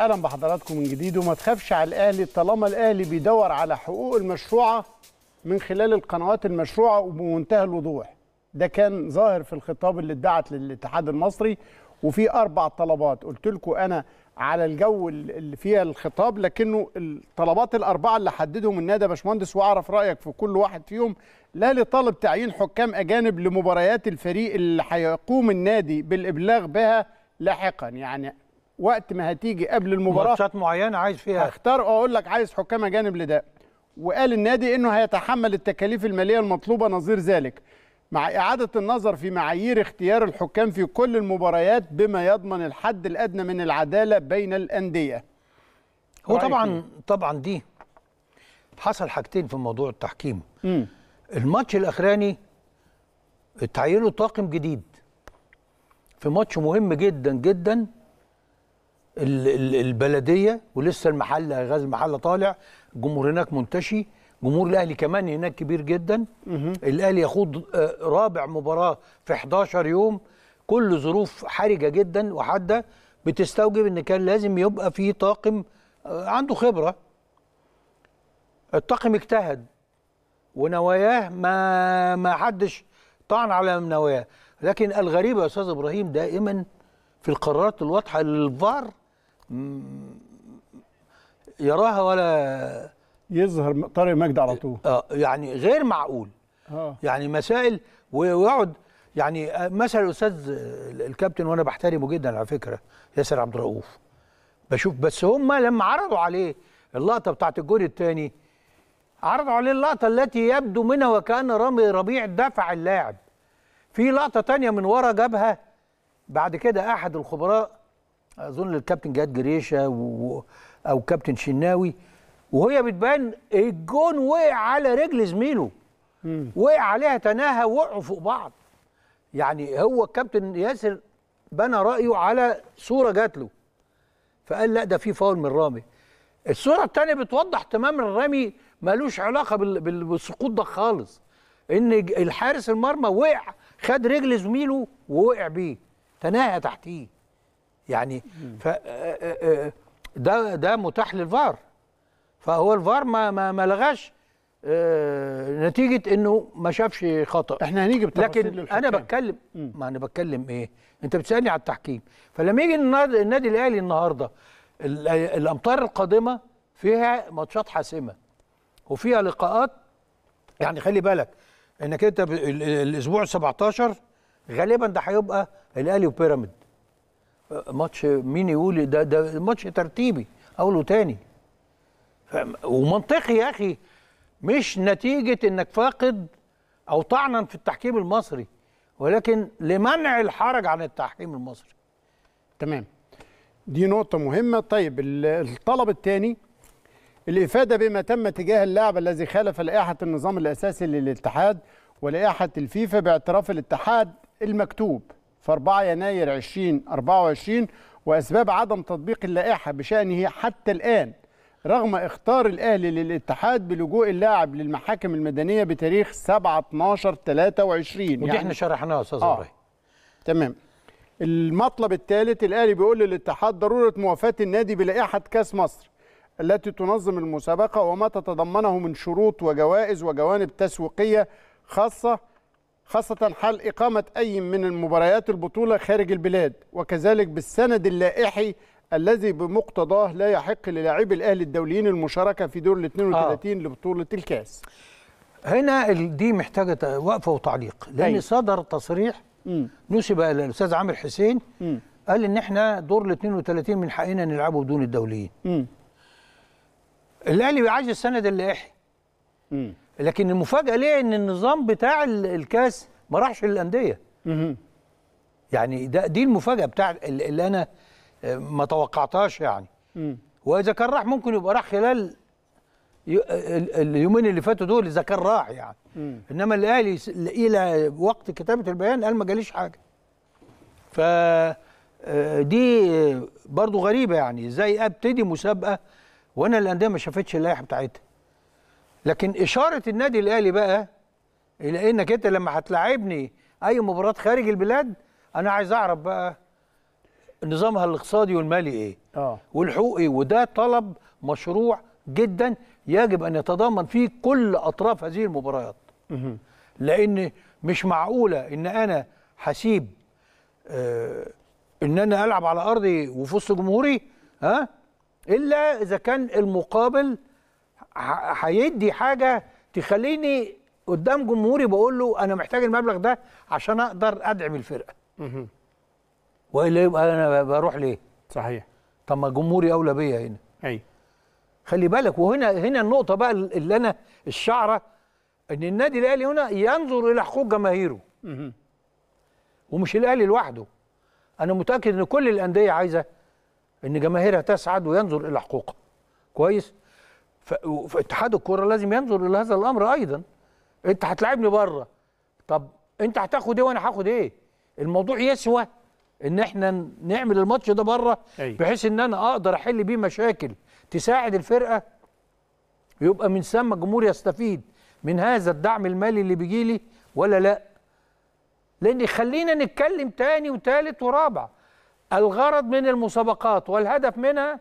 اهلا بحضراتكم من جديد وما تخافش على الاهلي طالما الاهلي بيدور على حقوق المشروعه من خلال القنوات المشروعه وبمنتهى الوضوح ده كان ظاهر في الخطاب اللي ادعت للاتحاد المصري وفي اربع طلبات قلت لكم انا على الجو اللي فيها الخطاب لكنه الطلبات الاربعه اللي حددهم النادي يا باشمهندس واعرف رايك في كل واحد فيهم الاهلي طالب تعيين حكام اجانب لمباريات الفريق اللي هيقوم النادي بالابلاغ بها لاحقا يعني وقت ما هتيجي قبل المباراه ماتشات معينه عايز فيها اختار اقول لك عايز حكام اجانب لده وقال النادي انه هيتحمل التكاليف الماليه المطلوبه نظير ذلك مع إعادة النظر في معايير اختيار الحكام في كل المباريات بما يضمن الحد الأدنى من العدالة بين الأندية هو طبعا إيه؟ طبعا دي حصل حاجتين في موضوع التحكيم م. الماتش الأخراني تعيينه طاقم جديد في ماتش مهم جدا جدا البلديه ولسه المحل غاز المحله طالع الجمهور هناك منتشي جمهور الاهلي كمان هناك كبير جدا الاهلي يخوض آه، رابع مباراه في 11 يوم كل ظروف حرجه جدا وحاده بتستوجب ان كان لازم يبقى في طاقم آه، عنده خبره الطاقم اجتهد ونواياه ما ما حدش طعن على نواياه لكن الغريب يا استاذ ابراهيم دائما في القرارات الواضحه للفار يراها ولا يظهر طارق مجدي على طول اه يعني غير معقول اه يعني مسائل ويقعد يعني آه، مثلا الاستاذ آه، الكابتن وانا بحترمه جدا على فكره ياسر عبد الرؤوف بشوف بس هم لما عرضوا عليه اللقطه بتاعت الجول الثاني عرضوا عليه اللقطه التي يبدو منها وكان رامي ربيع دفع اللاعب في لقطه ثانيه من ورا جابها بعد كده احد الخبراء اظن الكابتن جهاد جريشه و... او كابتن شناوي وهي بتبان الجون وقع على رجل زميله وقع عليها تناهى وقعوا فوق بعض يعني هو الكابتن ياسر بنى رايه على صوره جات له فقال لا ده في فاول من رامي الصوره الثانيه بتوضح تماما الرامي ملوش علاقه بالسقوط ده خالص ان الحارس المرمى وقع خد رجل زميله ووقع بيه تناهى تحتيه يعني ف آه، آه، آه، ده ده متاح للفار فهو الفار ما ما, ما لغاش نتيجه انه ما شافش خطا احنا هنيجي لكن للحكام. انا بتكلم ما انا بتكلم ايه انت بتسالني على التحكيم فلما يجي النادي الاهلي النهارده الامطار القادمه فيها ماتشات حاسمه وفيها لقاءات يعني خلي بالك انك انت الاسبوع 17 غالبا ده هيبقى الاهلي وبيراميد ماتش مين يقول ده ده ماتش ترتيبي اول وتاني ومنطقي يا اخي مش نتيجه انك فاقد او طعنا في التحكيم المصري ولكن لمنع الحرج عن التحكيم المصري تمام دي نقطه مهمه طيب الطلب الثاني الافاده بما تم تجاه اللاعب الذي خالف لائحه النظام الاساسي للاتحاد ولائحه الفيفا باعتراف الاتحاد المكتوب في 4 يناير 2024 وأسباب عدم تطبيق اللائحة بشأنه حتى الآن رغم اختار الأهلي للاتحاد بلجوء اللاعب للمحاكم المدنية بتاريخ 7 12 23 ودي يعني احنا شرحناها يا أستاذ آه. تمام المطلب الثالث الأهلي بيقول للاتحاد ضرورة موافاة النادي بلائحة كأس مصر التي تنظم المسابقة وما تتضمنه من شروط وجوائز وجوانب تسويقية خاصة خاصة حال إقامة أي من المباريات البطولة خارج البلاد وكذلك بالسند اللائحي الذي بمقتضاه لا يحق للاعبي الأهلي الدوليين المشاركة في دور ال 32 آه. لبطولة الكاس هنا دي محتاجة وقفة وتعليق لأن أيوة. صدر تصريح نسب إلى الأستاذ عامر حسين م. قال إن إحنا دور ال 32 من حقنا نلعبه بدون الدوليين الأهلي عايز السند اللائحي لكن المفاجاه ليه ان النظام بتاع الكاس ما راحش للانديه يعني ده دي المفاجاه بتاع اللي انا آه، ما توقعتهاش يعني واذا كان راح ممكن يبقى راح خلال اليومين اللي فاتوا دول اذا كان راح يعني انما الاهلي الى وقت كتابه البيان قال ما جاليش حاجه ف آه، دي برضو غريبه يعني ازاي ابتدي مسابقه وانا الانديه ما شافتش اللائحه بتاعتها لكن اشاره النادي الاهلي بقى الى انك انت لما هتلاعبني اي مباراه خارج البلاد انا عايز اعرف بقى نظامها الاقتصادي والمالي ايه اه والحقوق ايه وده طلب مشروع جدا يجب ان يتضمن فيه كل اطراف هذه المباريات لان مش معقوله ان انا هسيب آه ان انا العب على ارضي وفي وسط جمهوري ها الا اذا كان المقابل هيدي حاجه تخليني قدام جمهوري بقول له انا محتاج المبلغ ده عشان اقدر ادعم الفرقه والا يبقى انا بروح ليه صحيح طب ما جمهوري اولى بيا هنا اي خلي بالك وهنا هنا النقطه بقى اللي انا الشعره ان النادي الاهلي هنا ينظر الى حقوق جماهيره ومش الاهلي لوحده انا متاكد ان كل الانديه عايزه ان جماهيرها تسعد وينظر الى حقوقها كويس فاتحاد الكره لازم ينظر لهذا الامر ايضا انت هتلاعبني بره طب انت هتاخد ايه وانا هاخد ايه الموضوع يسوى ان احنا نعمل الماتش ده بره أيوة. بحيث ان انا اقدر احل بيه مشاكل تساعد الفرقه يبقى من ثم الجمهور يستفيد من هذا الدعم المالي اللي بيجي لي ولا لا لان خلينا نتكلم تاني وتالت ورابع الغرض من المسابقات والهدف منها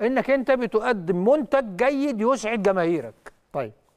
انك انت بتقدم منتج جيد يسعد جماهيرك طيب